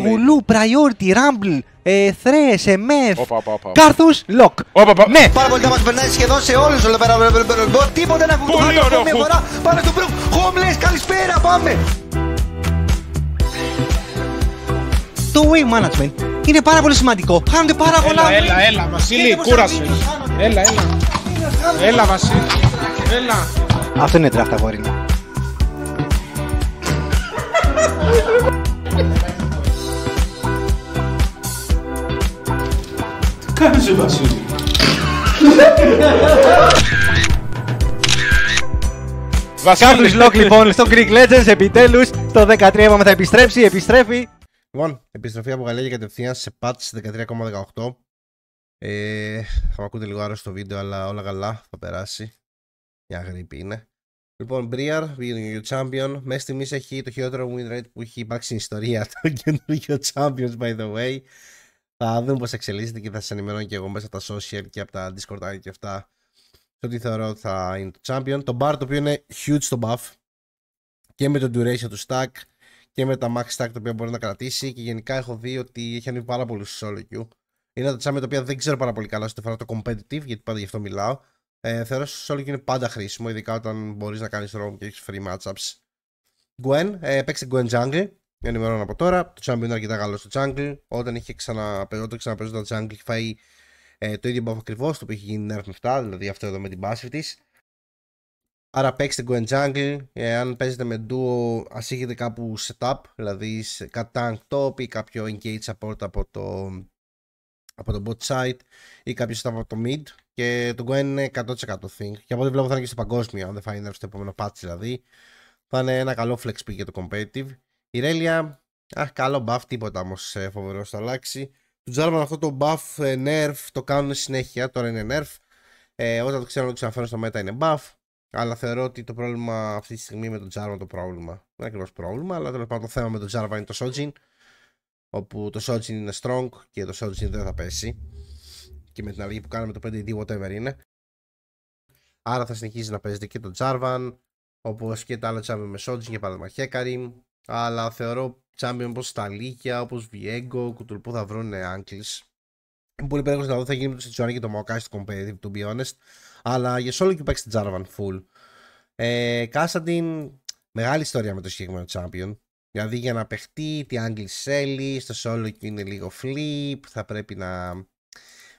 Μέσο γουλού, priority, rumble, ε, thresh, mf, κάρθους, lock. Ναι. Πάρα πολύ μας περνάει σχεδόν σε όλους του λεπέρα. Τίποτα να κουμπάει. Πολύ ωραίο. Μια φορά πάμε στο πρώτο. Homeless, καλησπέρα, πάμε. Το way management είναι πάρα πολύ σημαντικό. Χάνονται πάρα πολλά. Έλα, έλα, έλα, Βασίλη, κούρασε. Έλα, έλα. Έλα, Βασίλη. Έλα. Αυτό είναι τραφταγόρινο. Кажи βασίλειο. Κάρλο Λοκ λοιπόν στο Greek Legends επιτέλους στο 13 είπαμε θα επιστρέψει, επιστρέφει. Λοιπόν, επιστροφή από Γαλλία για κατευθείαν σε patch 13,18. Ε, θα με ακούτε λίγο άρρωστο στο βίντεο, αλλά όλα καλά, θα περάσει. Μια γρήπη είναι. Λοιπόν, Briar, βγήκε το Champion. Μέχρι στιγμής έχει το χειρότερο win rate που έχει υπάρξει στην ιστορία. Το καινούργιο Champions, by the way. Θα δούμε πώς εξελίσσεται και θα σας ενημερώνω και εγώ μέσα από τα social και από τα Discord και αυτά. Το τι θεωρώ ότι θα είναι το champion. Το bar το οποίο είναι huge στο buff και με το duration του stack και με τα max stack τα οποία μπορεί να κρατήσει και γενικά έχω δει ότι έχει ανέβει πάρα πολύ στο solo queue. Είναι τα champion τα οποία δεν ξέρω πάρα πολύ καλά στο φορά το competitive γιατί πάντα γι' αυτό μιλάω. Ε, θεωρώ ότι στο solo queue είναι πάντα χρήσιμο ειδικά όταν μπορείς να κάνεις roam και έχεις free matchups. Gwen, ε, παίξε Gwen Jungle ενημερώνω από τώρα. Το Champion είναι αρκετά καλό στο Jungle. Όταν είχε ξαναπαιζόταν, το το Jungle, είχε φάει ε, το ίδιο μπαφ ακριβώς το που είχε γίνει Nerf 7, δηλαδή αυτό εδώ με την passive της. Άρα παίξτε Go and Jungle. Ε, αν παίζετε με duo, ας έχετε κάπου setup, δηλαδή σε κάτι tank top ή κάποιο engage support από το, από το bot side ή κάποιο setup από το mid. Και το Go είναι 100% thing Και από ό,τι βλέπω θα είναι και στο παγκόσμιο, αν δεν φάει Nerf στο επόμενο patch δηλαδή. Θα είναι ένα καλό flex pick για το competitive. Η Ρέλια, αχ, καλό buff, τίποτα όμως ε, φοβερό θα αλλάξει. Του Τζάρμαν αυτό το buff ε, nerf το κάνουν συνέχεια, τώρα είναι nerf. Ε, όταν το ξέρω το ξαναφέρω στο meta είναι buff. Αλλά θεωρώ ότι το πρόβλημα αυτή τη στιγμή με τον Τζάρβαν το πρόβλημα. Δεν είναι ακριβώς πρόβλημα, αλλά τέλος πάντων το θέμα με τον Τζάρβαν είναι το Sojin Όπου το Sojin είναι strong και το Σότζιν δεν θα πέσει. Και με την αλλαγή που κάναμε το 5D, whatever είναι. Άρα θα συνεχίζει να παίζεται και το Τζάρβαν. Όπως και τα άλλα Τζάρβαν με Σότζιν για παράδειγμα Χέκαριμ αλλά θεωρώ Champion όπως Σταλίκια, όπως Βιέγκο, Κουτουλπού θα βρουν Άγκλης. Είναι πολύ περίεργο να δω θα γίνει με το Σιτζουάνι και το Μοκάι στο competitive, to be honest. Αλλά για όλο και παίξει την Τζάρβαν full. Ε, μεγάλη ιστορία με το συγκεκριμένο Champion. Δηλαδή για να παιχτεί, τι Άγγλι θέλει, στο σόλο και είναι λίγο flip, θα πρέπει να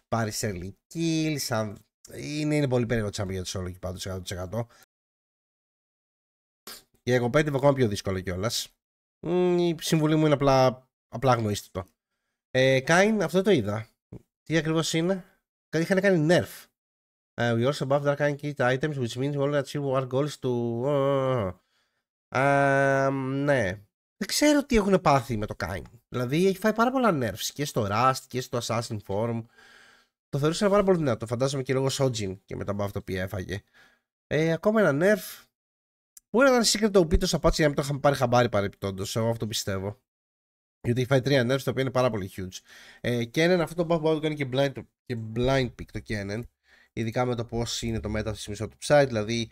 πάρει early kills, είναι, είναι πολύ περίεργο Champion για το σόλο και πάντως 100%. Για εγώ είναι ακόμα πιο δύσκολο κιόλα. Η συμβουλή μου είναι απλά, απλά γνωρίστε το. Ε, Κάιν, αυτό το είδα. Τι ακριβώς είναι. Είχαν κάνει nerf. Uh, we also buff dark and kit items, which means all achieve our goals to. Uh, ναι. Δεν ξέρω τι έχουν πάθει με το Kain. Δηλαδή έχει φάει πάρα πολλά nerfs και στο Rust και στο Assassin Form. Το θεωρούσα πάρα πολύ δυνατό. Φαντάζομαι και λόγω Sojin και μετά από αυτό που έφαγε. Ε, ακόμα ένα nerf Μπορεί να ήταν secret OP το Σαπάτσι για να μην το είχαμε πάρει χαμπάρι παρεπιπτόντω. Εγώ αυτό πιστεύω. Γιατί έχει φάει 3 nerfs το οποίο είναι πάρα πολύ huge. Ε, έναν αυτό το buff μπορεί να κάνει και blind, και blind pick το Kennen, Ειδικά με το πώς είναι το meta στη μισό του ψάιτ, Δηλαδή,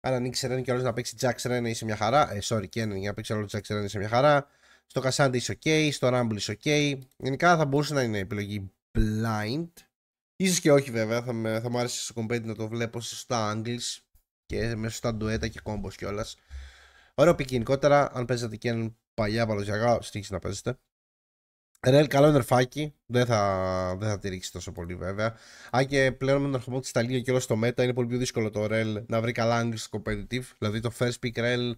αν ανοίξει Ren και όλος να παίξει Jax Ren είσαι μια χαρά. Ε, sorry, Kennen, για να παίξει άλλο Jack's Ren είσαι μια χαρά. Στο Cassandra είσαι ok. Στο Rumble είσαι ok. Γενικά θα μπορούσε να είναι επιλογή blind. Ίσως και όχι βέβαια, θα, θα μου άρεσε στο να το βλέπω στα Angles και μέσα στα ντουέτα και κόμπος κιόλας. Ωραία γενικότερα. αν παίζετε και έναν παλιά παλαιοσιακά, συνεχίζει να παίζετε. Ρελ, καλό νερφάκι, Δεν θα, δεν θα τη ρίξει τόσο πολύ βέβαια. Αν και πλέον με τον ερχομό τη Ιταλία και όλο στο Meta είναι πολύ πιο δύσκολο το Ρελ να βρει καλά competitive. Δηλαδή το first pick Ρελ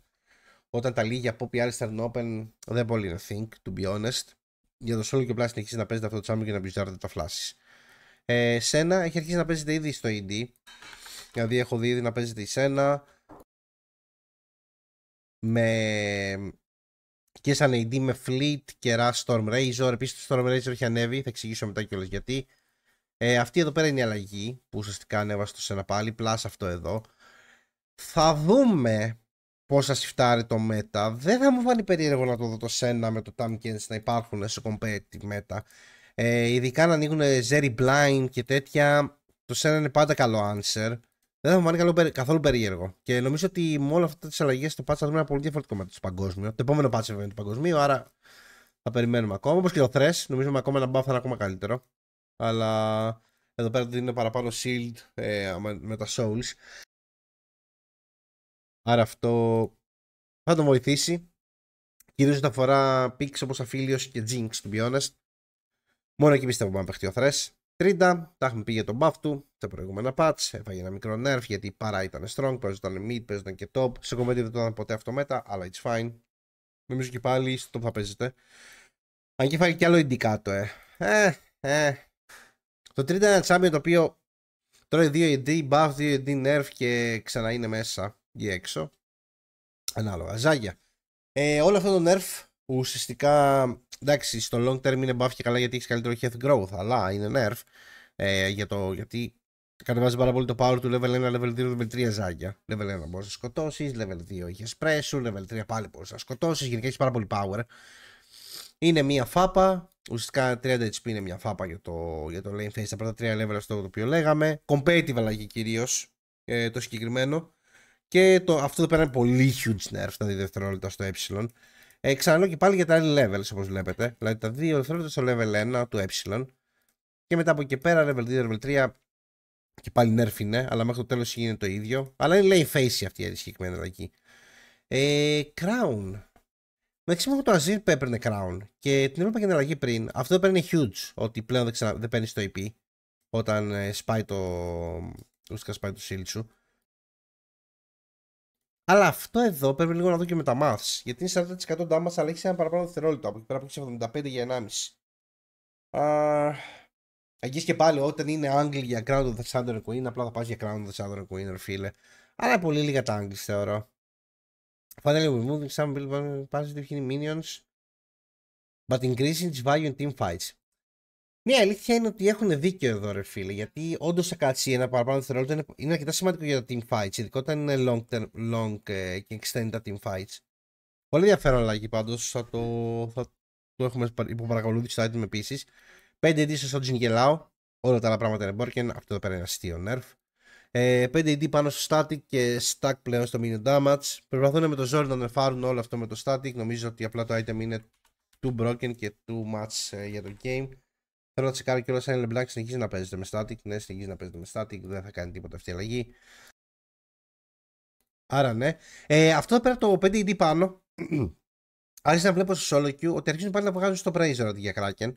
όταν τα λίγα από PR Stern Open δεν πολύ είναι think, to be honest. Για το solo και πλάσι συνεχίζει να παίζετε αυτό το τσάμι και να μπιζάρετε τα φλάσεις. Ε, σένα έχει αρχίσει να παίζετε ήδη στο ED. Δηλαδή έχω δει να παίζεται η Σένα με... και σαν AD με Fleet και Rush Storm Razor. Επίσης, το Storm Razor έχει ανέβει, θα εξηγήσω μετά κιόλας γιατί. Ε, αυτή εδώ πέρα είναι η αλλαγή που ουσιαστικά ανέβασε το Σένα πάλι, plus αυτό εδώ. Θα δούμε πώς θα συφτάρει το meta. Δεν θα μου φανεί περίεργο να το δω το Σένα με το Tamkins να υπάρχουν σε competitive meta. Ε, ειδικά να ανοίγουν Zeri Blind και τέτοια. Το Σένα είναι πάντα καλό answer δεν θα μου φανεί καθόλου, περίεργο. Και νομίζω ότι με όλα αυτά τις αλλαγές το patch θα δούμε ένα πολύ διαφορετικό μέτρο στο παγκόσμιο. Το επόμενο patch είναι το παγκόσμιο, άρα θα περιμένουμε ακόμα. Όπως και το Thresh, νομίζω με ακόμα ένα buff θα είναι ακόμα καλύτερο. Αλλά εδώ πέρα είναι παραπάνω shield ε, με τα souls. Άρα αυτό θα τον βοηθήσει. Κυρίως όταν αφορά picks όπω Αφίλιο και Jinx, to be honest. Μόνο εκεί πιστεύω να παιχτεί ο Thresh. 30. Τα έχουμε πει για τον buff του σε προηγούμενα patch. Έφαγε ένα μικρό nerf γιατί παρά ήταν strong, παίζονταν mid, παίζονταν και top. Σε κομμάτι δεν το ήταν ποτέ αυτό μετά, αλλά it's fine. Νομίζω και πάλι στο top θα παίζετε. Αν και φάγει κι άλλο ειδικά ε. Ε, ε. Το 30 είναι ένα champion το οποίο τρώει 2 ED buff, 2 ED nerf και ξανά είναι μέσα ή έξω. Ανάλογα. Ζάγια. Ε, όλο αυτό το nerf που ουσιαστικά εντάξει στο long term είναι buff και καλά γιατί έχεις καλύτερο health growth αλλά είναι nerf ε, για το, γιατί κατεβάζει πάρα πολύ το power του level 1, level 2, level 3 ζάγια Level 1 μπορείς να σκοτώσεις, level 2 έχει πρέσου, level 3 πάλι μπορείς να σκοτώσεις. Γενικά έχεις πάρα πολύ power. Είναι μία φάπα. Ουσιαστικά 30 HP είναι μία φάπα για το, για το lane phase. Τα πρώτα 3 level στο οποίο λέγαμε. Competitive αλλαγή κυρίως ε, το συγκεκριμένο. Και το, αυτό εδώ πέρα είναι πολύ huge nerf τα δηλαδή δευτερόλεπτα στο ε. Ε, ξαναλέω και πάλι για τα άλλη levels όπως βλέπετε. Δηλαδή τα δύο ελευθερώνονται στο level 1 του ε. Και μετά από εκεί πέρα level 2, level 3 και πάλι nerf είναι, αλλά μέχρι το τέλος γίνεται το ίδιο. Αλλά είναι λέει face αυτή η εδώ εκεί. Ε, crown. Μεταξύ μου το Azir έπαιρνε Crown και την έβλεπα και την αλλαγή πριν. Αυτό έπαιρνε huge, ότι πλέον δεν, ξανα, δεν παίρνεις το EP όταν ε, σπάει το. Ουσιαστικά σπάει το shield σου. Αλλά αυτό εδώ πρέπει λίγο να δω και με τα maths. Γιατί είναι 40% damage, αλλά έχει ένα παραπάνω δευτερόλεπτο. Από εκεί πέρα που έχεις 75 για 1,5. Uh, και πάλι όταν είναι Άγγλοι για Crown of the Thunder Queen, απλά θα πας για Crown of the Thunder Queen, ρε φίλε. Αλλά πολύ λίγα τα Άγγλοι θεωρώ. Finally we moving some build positive minions, but increasing its value in team fights. Μια αλήθεια είναι ότι έχουν δίκιο εδώ, ρε φίλε. Γιατί όντως θα κάτσει ένα παραπάνω δευτερόλεπτο είναι, είναι αρκετά σημαντικό για τα team fights. Ειδικότερα είναι long, term, long ε, και extended team fights. Πολύ ενδιαφέρον αλλαγή πάντως. Θα το, θα το έχουμε υποπαρακολούθηση το item επίση. 5 ειδήσει στο Jin Όλα τα άλλα πράγματα είναι Borken. Αυτό εδώ πέρα είναι αστείο nerf. Ε, 5 ED πάνω στο static και stack πλέον στο minion damage. Προσπαθούν με το Zord να νεφάρουν όλο αυτό με το static. Νομίζω ότι απλά το item είναι too broken και too much ε, για το game. Θέλω να τσεκάρω κιόλας αν η Λεμπλάκ συνεχίζει να παίζεται με static. Ναι, συνεχίζει να παίζεται με static. Δεν θα κάνει τίποτα αυτή η αλλαγή. Άρα ναι. Ε, αυτό πέρα το 5D πάνω. Άρχισα να βλέπω στο solo queue ότι αρχίζουν πάλι να βγάζουν στο Prazer αντί για Kraken.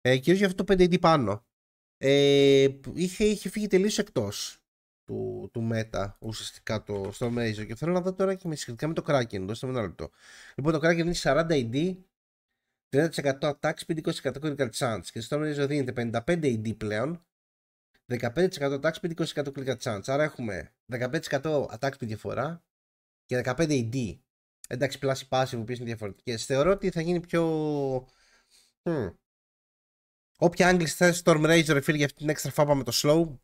Ε, Κυρίως για αυτό το 5D πάνω. Ε, είχε, είχε φύγει τελείως εκτός του, του Meta ουσιαστικά το, στο Major. Και θέλω να δω τώρα και με σχετικά με το Kraken. Δώστε με ένα λεπτό. Λοιπόν, το Kraken είναι 40 ID 30% attack speed, 20% critical chance. Και στο μερίζω δίνεται 55 AD πλέον, 15% attack speed, 20% critical chance. Άρα έχουμε 15% attack speed διαφορά και 15 AD. Εντάξει, πλάση πάση που είναι διαφορετικές. Θεωρώ ότι θα γίνει πιο. Hmm. Όποια Άγγλη στο Storm Razor, φίλε, για αυτή την έξτρα φάπα με το slow,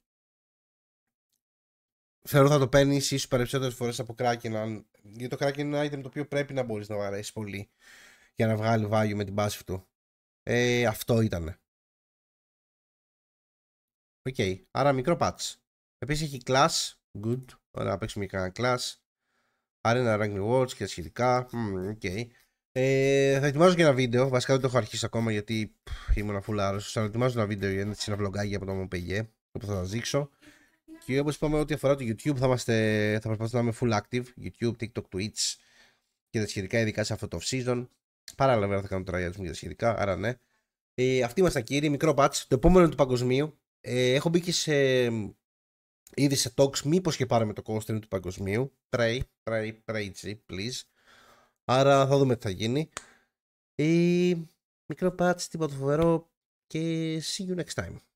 θεωρώ θα το παίρνεις ίσως περισσότερες φορές από Kraken. Γιατί το Kraken είναι ένα item το οποίο πρέπει να μπορείς να βαρέσει πολύ για να βγάλει value με την πάση του. Ε, αυτό ήτανε. Οκ. Okay. Άρα μικρό patch. Επίσης έχει class. Good. Ωραία, να παίξουμε και κανένα class. Arena rank rewards και σχετικά. Mm, okay. Ε, θα ετοιμάζω και ένα βίντεο. Βασικά δεν το έχω αρχίσει ακόμα γιατί ήμουν αφού λάρος. Θα ετοιμάζω ένα βίντεο για ένα βλογκάκι από το Το που θα σας δείξω. Και όπως είπαμε, ό,τι αφορά το YouTube, θα, είμαστε, θα προσπαθήσουμε να είμαστε full active. YouTube, TikTok, Twitch και τα σχετικά, ειδικά σε αυτό το season. Παράλληλα, βέβαια, θα κάνω τώρα για τα σχετικά, άρα ναι. Ε, αυτοί είμαστε κύριοι, μικρό patch. Το επόμενο είναι του παγκοσμίου. Ε, έχω μπει και σε. ήδη σε talks, μήπως και πάρουμε το κόστο του παγκοσμίου. Pray, pray, pray, please. Άρα θα δούμε τι θα γίνει. Ε, μικρό patch, τίποτα φοβερό. Και see you next time.